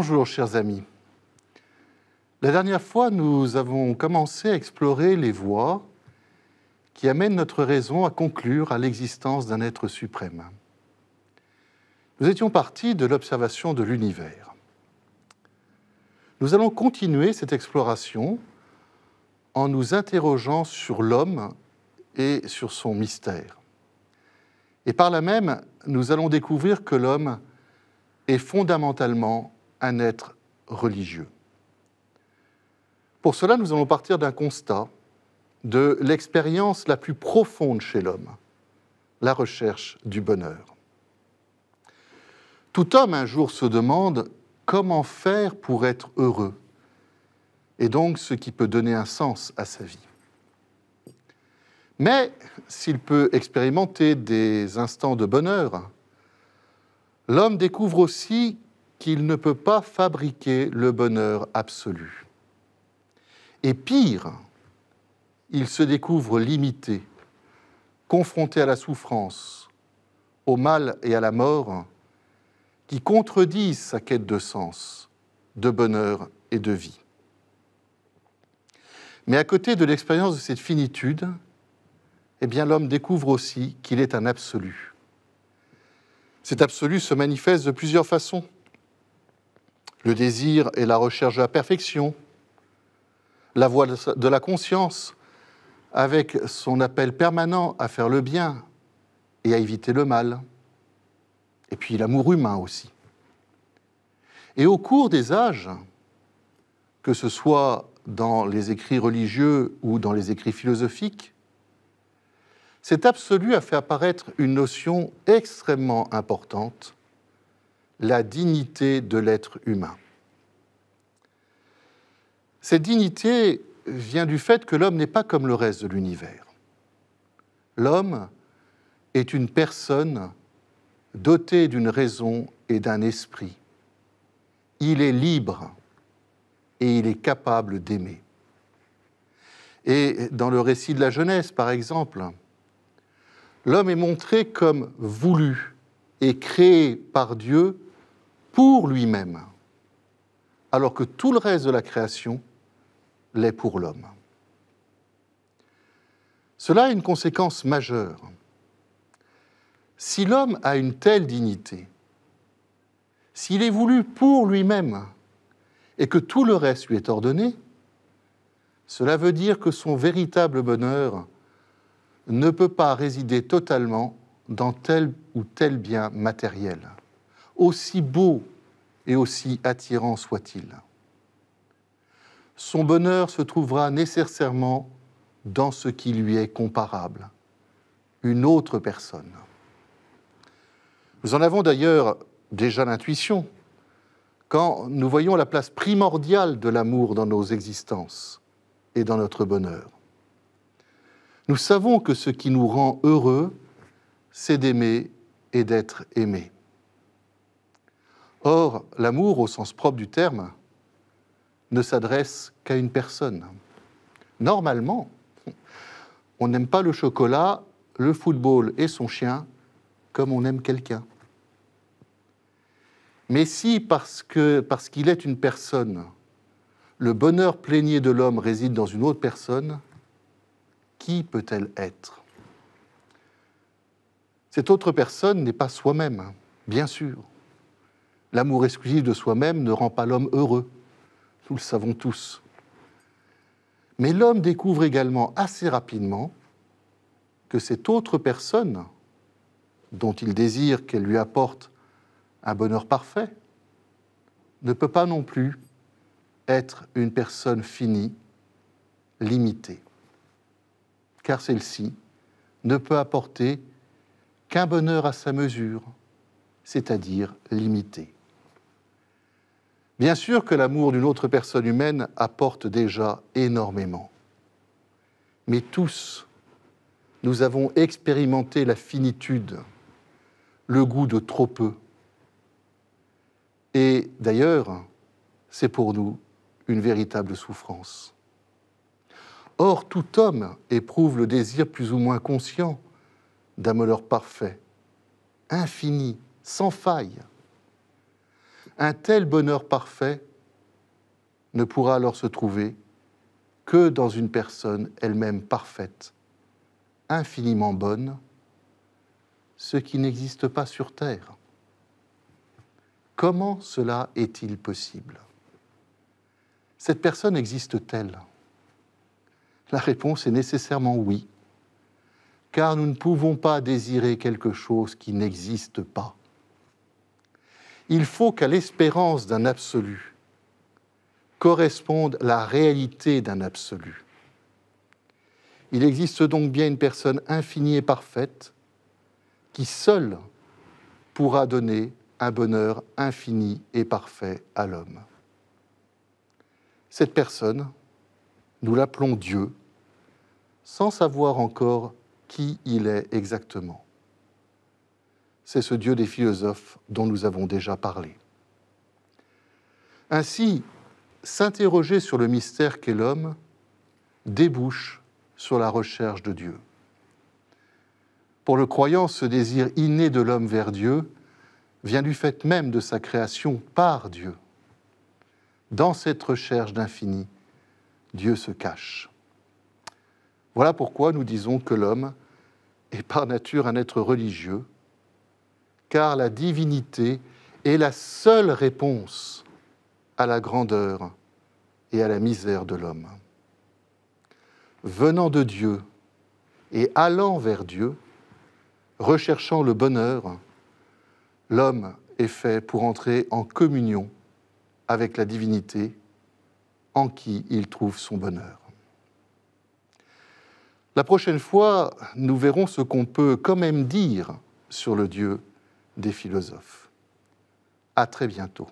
Bonjour chers amis. La dernière fois, nous avons commencé à explorer les voies qui amènent notre raison à conclure à l'existence d'un être suprême. Nous étions partis de l'observation de l'univers. Nous allons continuer cette exploration en nous interrogeant sur l'homme et sur son mystère. Et par là même, nous allons découvrir que l'homme est fondamentalement un être religieux. Pour cela, nous allons partir d'un constat de l'expérience la plus profonde chez l'homme, la recherche du bonheur. Tout homme un jour se demande comment faire pour être heureux, et donc ce qui peut donner un sens à sa vie. Mais s'il peut expérimenter des instants de bonheur, l'homme découvre aussi qu'il ne peut pas fabriquer le bonheur absolu. Et pire, il se découvre limité, confronté à la souffrance, au mal et à la mort, qui contredisent sa quête de sens, de bonheur et de vie. Mais à côté de l'expérience de cette finitude, eh bien l'homme découvre aussi qu'il est un absolu. Cet absolu se manifeste de plusieurs façons le désir et la recherche de la perfection, la voie de la conscience, avec son appel permanent à faire le bien et à éviter le mal, et puis l'amour humain aussi. Et au cours des âges, que ce soit dans les écrits religieux ou dans les écrits philosophiques, cet absolu a fait apparaître une notion extrêmement importante la dignité de l'être humain. Cette dignité vient du fait que l'homme n'est pas comme le reste de l'univers. L'homme est une personne dotée d'une raison et d'un esprit. Il est libre et il est capable d'aimer. Et dans le récit de la jeunesse, par exemple, l'homme est montré comme voulu et créé par Dieu pour lui-même, alors que tout le reste de la création l'est pour l'homme. Cela a une conséquence majeure. Si l'homme a une telle dignité, s'il est voulu pour lui-même et que tout le reste lui est ordonné, cela veut dire que son véritable bonheur ne peut pas résider totalement dans tel ou tel bien matériel aussi beau et aussi attirant soit-il. Son bonheur se trouvera nécessairement dans ce qui lui est comparable, une autre personne. Nous en avons d'ailleurs déjà l'intuition quand nous voyons la place primordiale de l'amour dans nos existences et dans notre bonheur. Nous savons que ce qui nous rend heureux, c'est d'aimer et d'être aimé. Or, l'amour, au sens propre du terme, ne s'adresse qu'à une personne. Normalement, on n'aime pas le chocolat, le football et son chien comme on aime quelqu'un. Mais si, parce qu'il est une personne, le bonheur plénier de l'homme réside dans une autre personne, qui peut-elle être Cette autre personne n'est pas soi-même, bien sûr. L'amour exclusif de soi-même ne rend pas l'homme heureux, nous le savons tous. Mais l'homme découvre également assez rapidement que cette autre personne, dont il désire qu'elle lui apporte un bonheur parfait, ne peut pas non plus être une personne finie, limitée, car celle-ci ne peut apporter qu'un bonheur à sa mesure, c'est-à-dire limité. Bien sûr que l'amour d'une autre personne humaine apporte déjà énormément. Mais tous, nous avons expérimenté la finitude, le goût de trop peu. Et d'ailleurs, c'est pour nous une véritable souffrance. Or, tout homme éprouve le désir plus ou moins conscient d'un malheur parfait, infini, sans faille, un tel bonheur parfait ne pourra alors se trouver que dans une personne elle-même parfaite, infiniment bonne, ce qui n'existe pas sur Terre. Comment cela est-il possible Cette personne existe-t-elle La réponse est nécessairement oui, car nous ne pouvons pas désirer quelque chose qui n'existe pas il faut qu'à l'espérance d'un absolu corresponde la réalité d'un absolu. Il existe donc bien une personne infinie et parfaite qui seule pourra donner un bonheur infini et parfait à l'homme. Cette personne, nous l'appelons Dieu, sans savoir encore qui il est exactement c'est ce Dieu des philosophes dont nous avons déjà parlé. Ainsi, s'interroger sur le mystère qu'est l'homme débouche sur la recherche de Dieu. Pour le croyant, ce désir inné de l'homme vers Dieu vient du fait même de sa création par Dieu. Dans cette recherche d'infini, Dieu se cache. Voilà pourquoi nous disons que l'homme est par nature un être religieux, car la divinité est la seule réponse à la grandeur et à la misère de l'homme. Venant de Dieu et allant vers Dieu, recherchant le bonheur, l'homme est fait pour entrer en communion avec la divinité en qui il trouve son bonheur. La prochaine fois, nous verrons ce qu'on peut quand même dire sur le Dieu des philosophes. À très bientôt.